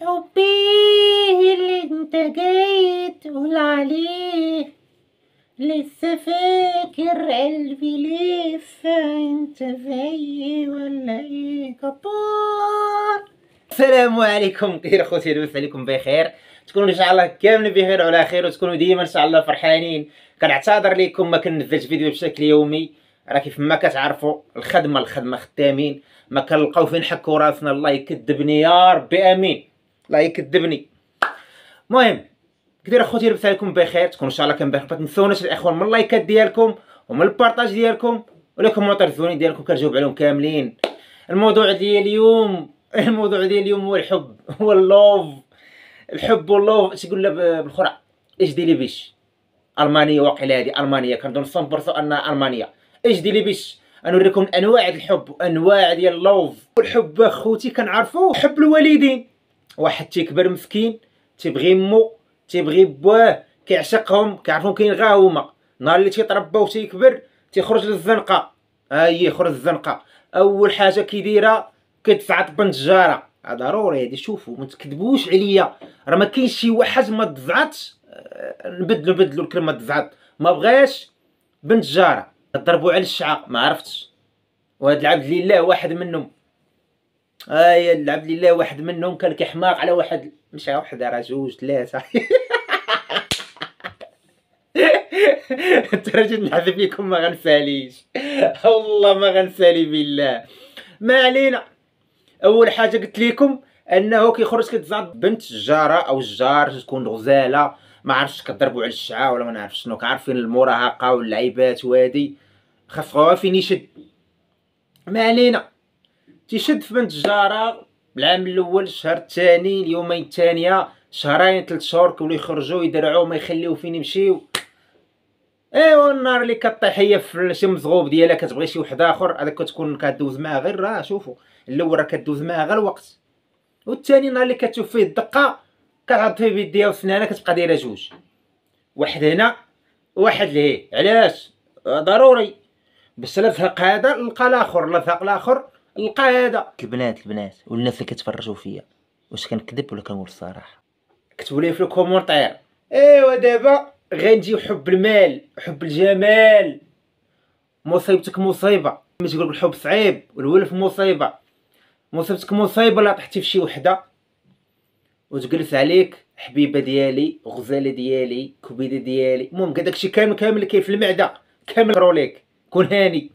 حبي اللي انت جاي تقول عليه لسه فاكر قلبي لسه انت زي ولا ايه كبار السلام عليكم كثير اخوتي لاباس عليكم بخير تكونوا ان شاء الله كاملين بخير وعلى خير وتكونوا ديما ان شاء الله فرحانين كنعتذر لكم ما كنزلش فيديو بشكل يومي راه كيف ما كتعرفوا الخدمه الخدمه خدامين ما كنلقاو فين نحكوا راسنا الله يكذبني يا ربي امين لا يكذبني المهم كدير اخوتي لبس عليكم بخير تكونوا ان شاء الله كان بخير ما تنسوناش الاخوان من اللايكات ديالكم ومن البارطاج ديالكم والكومونتير الزوينين زوني ديالكم كنجاوب عليهم كاملين الموضوع ديال اليوم الموضوع ديال اليوم هو الحب هو اللوف الحب واللوف اش قلنا بالخرع اجدي لي بيش المانيا واقيلا هذه المانيا كنظن 100% انها المانيا اش ديري بيش غنوريكم انواع الحب وانواع ديال اللوف والحب اخوتي كنعرفوه حب الوالدين واحد تيكبر مسكين تيبغي مو تيبغي بواه كيعشقهم كيعرفهم كاين غا هما نهار اللي تيتربى وتيكبر تيخرج للزنقه ها هي للزنقه اول حاجه كيديرها كتزعط بنت الجاره ضروري هادي شوفوا ما تكذبوش عليا راه ما كاينش شي واحد ما تزعطش آه، نبدلو نبدلو الكلمه تزعط ما بغاش بنجاره الجاره ضربوا على الشعاع ما عرفتش وهاد العبد لله واحد منهم اي آه، لعب لي الله واحد منهم كان كيحماق على واحد مش وحده راه جوج ثلاثه جيت نحذف لكم ما غنساليش والله ما غنسالي بالله ما علينا اول حاجه قلت لكم انه كيخرج كتزاد بنت الجاره او الجار تكون غزاله ما عرفتش كضربوا على الشعاع ولا ما نعرفش شنو عارفين المراهقه واللعيبات وهادي خاص فين يشد ما علينا تيشد في بنت الجاره العام الاول الشهر الثاني اليومين الثانيه شهرين ثلاث شهور كيوليو يخرجوا يدرعوا ما يخليو فين يمشيو ايوا النار اللي كطيح هي في شي مزغوب ديالها كتبغي شي واحد اخر هذاك كتكون كدوز معاه غير راه شوفوا الاول راه كدوز معاه غير الوقت والثاني النار اللي كتشوف فيه الدقه كتعض فيه بيديها وسنانها كتبقى دايره جوج واحد هنا واحد لهيه علاش ضروري باش لا تزهق هذا لقى الاخر لا تزهق الاخر القاده البنات البنات والناس اللي كتفرجوا فيا واش كنكذب ولا كنقول الصراحه كتبوا لي في الكومونتير ايوا دابا غنجي حب المال حب الجمال مصيبتك مصيبه ملي تقول الحب صعيب والولف مصيبه مصيبتك مصيبه لا طحتي فشي وحده وتجلس عليك حبيبه ديالي غزاله ديالي كبيده ديالي المهم كاع داكشي كامل كامل كاين في المعده كامل روليك كون هاني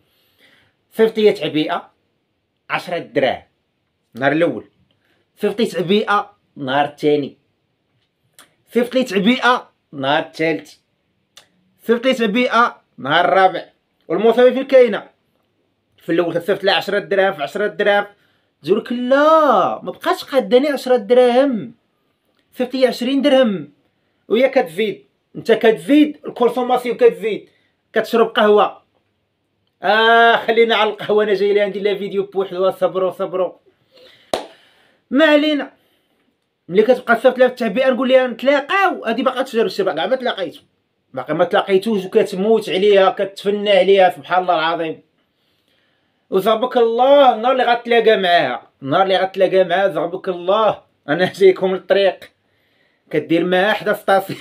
صيفط يا تعبيئه 10 دراهم النهار الاول فيفطي عبيئه النهار الثاني فيفطي عبيئه النهار الثالث فيفطي عبيئه النهار الرابع والمصاوي فين كاينه في الاول كتصيفط لها 10 دراهم في 10 دراهم تقولك لا ما بقاش قاداني 10 دراهم صيفط لي 20 درهم وهي كتزيد انت كتزيد الكونسوماسيون كتزيد كتشرب قهوه اه خلينا على القهوه انا جاي لي ندير لا فيديو بوحدها صبروا صبروا ما علينا ملي كتبقى تصيفط لها التعبئه نقول لها نتلاقاو هادي باقا تجرب الشباب كاع ما تلاقيتش باقي ما تلاقيتوش وكتموت عليها كتفنى عليها سبحان الله العظيم وزربك الله النهار اللي غتلاقى معاها النهار اللي غتلاقى معاها زعبك الله انا جايكم للطريق كدير معاها حدا سطاسيون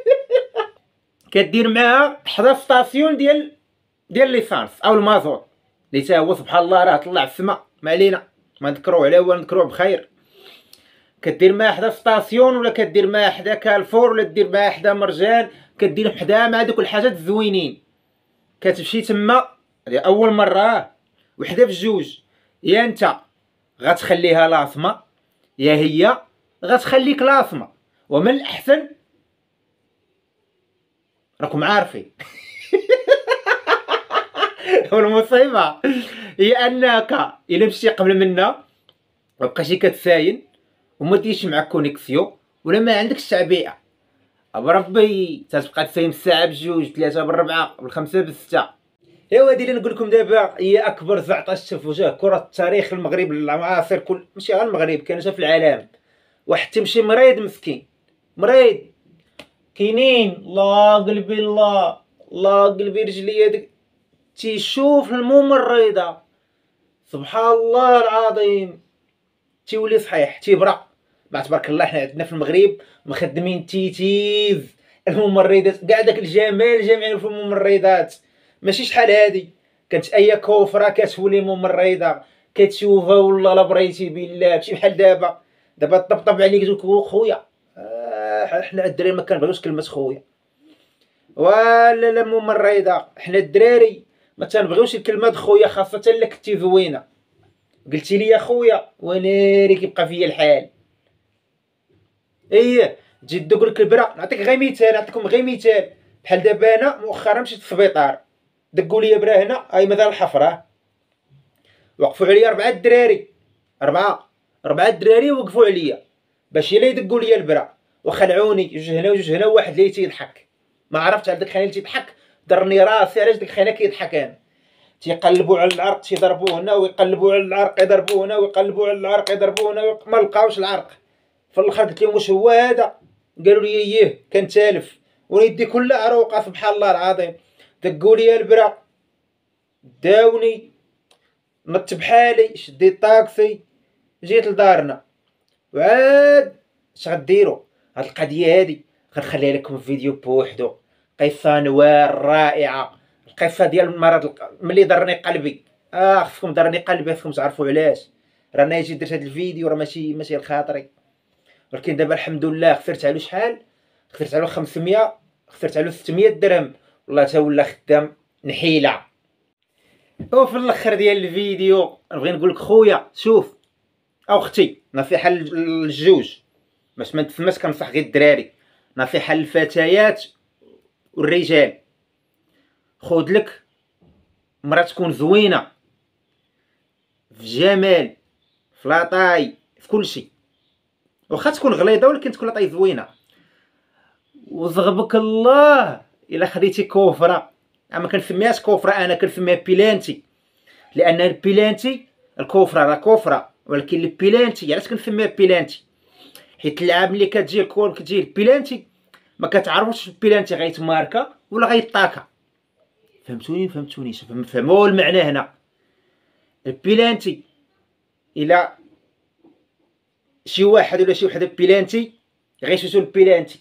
كدير معاها حدا سطاسيون ديال ديال ليسانس او المازوت اللي تا هو سبحان الله راه طلع السماء ما علينا ما نذكروه على هو نذكروه بخير كدير ما حدا ستاسيون ولا كدير ما حدا كالفور ولا دير ما حدا مرجان كدير حدا مع دوك الحاجات الزوينين كتمشي تما اول مره وحده في جوج يا انت غتخليها لاصمه يا هي غتخليك لاصمه ومن الاحسن راكم عارفين والمصيبه هي انك الا مشيتي قبل منا وبقيتي كتساين وما ديرش معاك كونيكسيون ولا ما عندكش تعبئه بربي تتبقى تساين الساعه بجوج ثلاثه بالربعه بالخمسه بالسته ايوا هادي اللي نقول لكم دابا هي اكبر زعطه شفت في وجه كره التاريخ المغرب العصير كل ماشي غير المغرب كان في العالم وحتى مشي مريض مسكين مريض كاينين الله قلبي الله الله قلبي رجلي هذيك تيشوف الممرضة سبحان الله العظيم تيولي صحيح تيبرا مع تبارك الله حنا عندنا في المغرب مخدمين تيتيز الممرضات كاع داك الجمال جامعين في الممرضات ماشي شحال هادي كانت اي كوفره كتولي ممرضه كتشوفها والله لا بريتي بالله ماشي بحال دابا دابا طبطب عليك تقول خويا آه، حنا الدراري ما كنبغيوش كلمه خويا ولا لا ممرضه حنا الدراري ما تنبغيوش الكلمات خويا خاصه الا كنتي زوينه قلتي لي يا خويا وناري كيبقى فيا الحال ايه تجي دوك الكبره نعطيك غير مثال نعطيكم غير مثال بحال دابا انا مؤخرا مشيت للسبيطار دقوا لي برا هنا اي مدار الحفره وقفوا عليا اربعه الدراري اربعه اربعه الدراري وقفوا عليا باش الا يدقوا لي البرا وخلعوني جوج هنا وجوج هنا واحد اللي تيضحك ما عرفتش هذاك خليل تيضحك درني راسي علاش ديك الخينا كيضحك انا تيقلبوا على العرق تيضربوا هنا ويقلبوا على العرق يضربوا هنا ويقلبوا على العرق يضربوا هنا ما لقاوش العرق في الاخر قلت لهم واش هو هذا قالوا لي ايه كان تالف ويدي كلها عروقه سبحان الله العظيم دقوا لي البرا داوني نط بحالي شديت الطاكسي جيت لدارنا وعاد اش غديروا هاد القضيه هادي غنخليها لكم في فيديو بوحدو قصه نوار رائعه القصه ديال المرض ملي ضرني قلبي اه خفكم ضرني قلبي خفكم تعرفوا علاش رانا يجي درت هذا الفيديو راه ماشي ماشي لخاطري ولكن دابا الحمد لله خسرت عليه شحال خسرت عليه 500 خسرت عليه 600 درهم والله تا ولا خدام نحيله وفي الاخر ديال الفيديو نبغي نقول لك خويا شوف او اختي نصيحه للجوج باش ما تفهمش كنصح غير الدراري نصيحه للفتيات والرجال خود لك مرا تكون زوينه في الجمال في لاطاي في كلشي واخا تكون غليظه ولكن تكون لاطاي زوينه وزغبك الله الا خديتي كوفره ما كنسميهاش كوفره انا كنسميها بيلانتي لان البيلانتي الكوفره راه كوفره ولكن البيلانتي علاش كنسميها بيلانتي حيت اللعاب ملي كتجي الكور كتجي البيلانتي ما كتعرفش البيلانتي غيتماركا ولا غيطاكا فهمتوني فهمتوني فهموا المعنى هنا البيلانتي الى شي واحد ولا شي وحده بيلانتي غيشوتو البيلانتي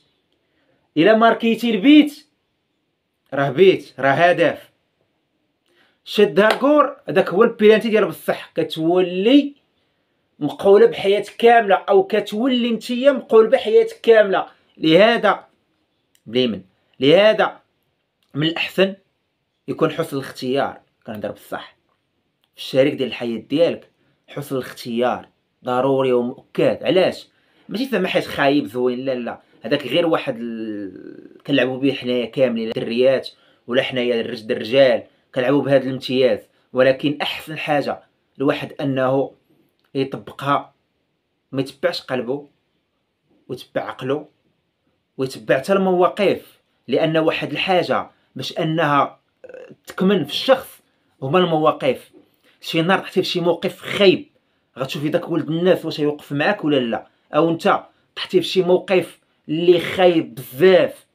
الى ماركيتي البيت راه بيت راه هدف شدها كور هذاك هو البيلانتي ديال بصح كتولي مقوله بحياتك كامله او كتولي نتيا مقوله بحياتك كامله لهذا بليمن لهذا من الأحسن يكون حسن الاختيار كنهضر بصح في الشريك ديال الحياة ديالك حسن الاختيار ضروري ومؤكد علاش ماشي زعما حيت خايب زوين لا لا هذاك غير واحد ال... كنلعبوا به حنايا كاملين الدريات ولا حنايا الرجال كنلعبوا بهذا الامتياز ولكن احسن حاجه الواحد انه يطبقها ما يتبعش قلبه ويتبع عقله ويتبعت المواقف لان واحد الحاجه باش انها آه، تكمن في الشخص هما المواقف شي نهار طحتي في شي موقف خايب غتشوفي داك ولد الناس واش يوقف معاك ولا لا او انت طحتي في شي موقف اللي خايب بزاف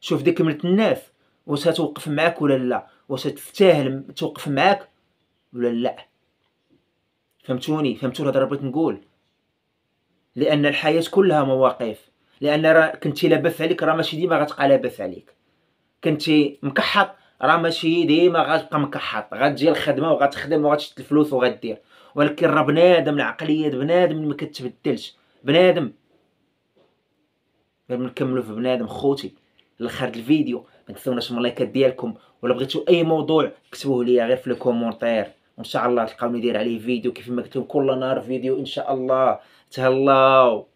شوف ديك ملت الناس واش توقف معاك ولا لا واش تستاهل توقف معاك ولا لا فهمتوني فهمتوا الهضره بغيت نقول لان الحياه كلها مواقف لان راه كنتي لاباس عليك راه ماشي ديما غتبقى لاباس عليك كنتي مكحط راه ماشي ديما غتبقى مكحط غتجي الخدمه وغتخدم وغتشد الفلوس وغدير ولكن راه بنادم العقليه بنادم ما كتبدلش بنادم غير نكملوا في بنادم خوتي لاخر الفيديو ما تنساوناش اللايكات ديالكم ولا بغيتوا اي موضوع كتبوه ليا غير في الكومونتير وان شاء الله تلقاوني ندير عليه فيديو كيف ما كتب كل نهار فيديو ان شاء الله تهلاو